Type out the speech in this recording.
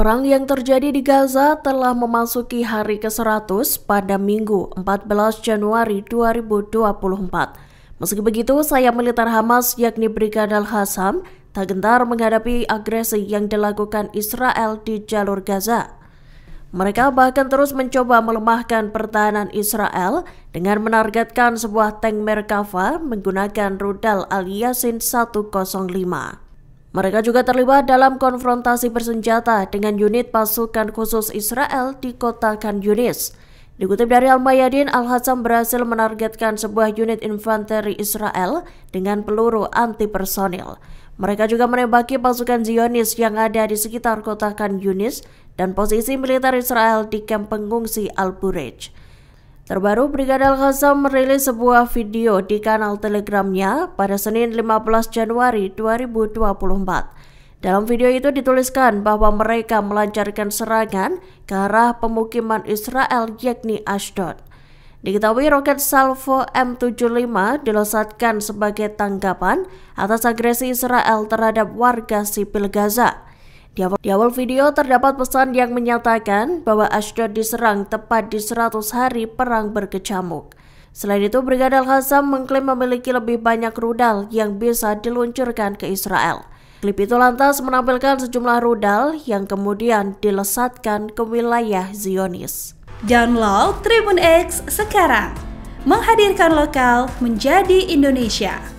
Perang yang terjadi di Gaza telah memasuki hari ke-100 pada Minggu 14 Januari 2024. Meski begitu, saya militer Hamas yakni Brigade Al-Hassam tak gentar menghadapi agresi yang dilakukan Israel di jalur Gaza. Mereka bahkan terus mencoba melemahkan pertahanan Israel dengan menargetkan sebuah tank Merkava menggunakan rudal Al-Yasin 105. Mereka juga terlibat dalam konfrontasi bersenjata dengan unit pasukan khusus Israel di kota Khan Yunis. Dikutip dari Al-Mayadin, Al-Hassam berhasil menargetkan sebuah unit infanteri Israel dengan peluru antipersonil. Mereka juga menembaki pasukan Zionis yang ada di sekitar kota Khan Yunis dan posisi militer Israel di kamp pengungsi Al-Burej. Terbaru Brigada al merilis sebuah video di kanal Telegramnya pada Senin 15 Januari 2024. Dalam video itu dituliskan bahwa mereka melancarkan serangan ke arah pemukiman Israel yakni Ashdod. Diketahui roket salvo M75 dilesatkan sebagai tanggapan atas agresi Israel terhadap warga sipil Gaza. Di awal, di awal video terdapat pesan yang menyatakan bahwa Ashdod diserang tepat di 100 hari perang berkecamuk. Selain itu, Brigadir al mengklaim memiliki lebih banyak rudal yang bisa diluncurkan ke Israel. Klip itu lantas menampilkan sejumlah rudal yang kemudian dilesatkan ke wilayah Zionis. Download Tribun X sekarang, menghadirkan lokal menjadi Indonesia.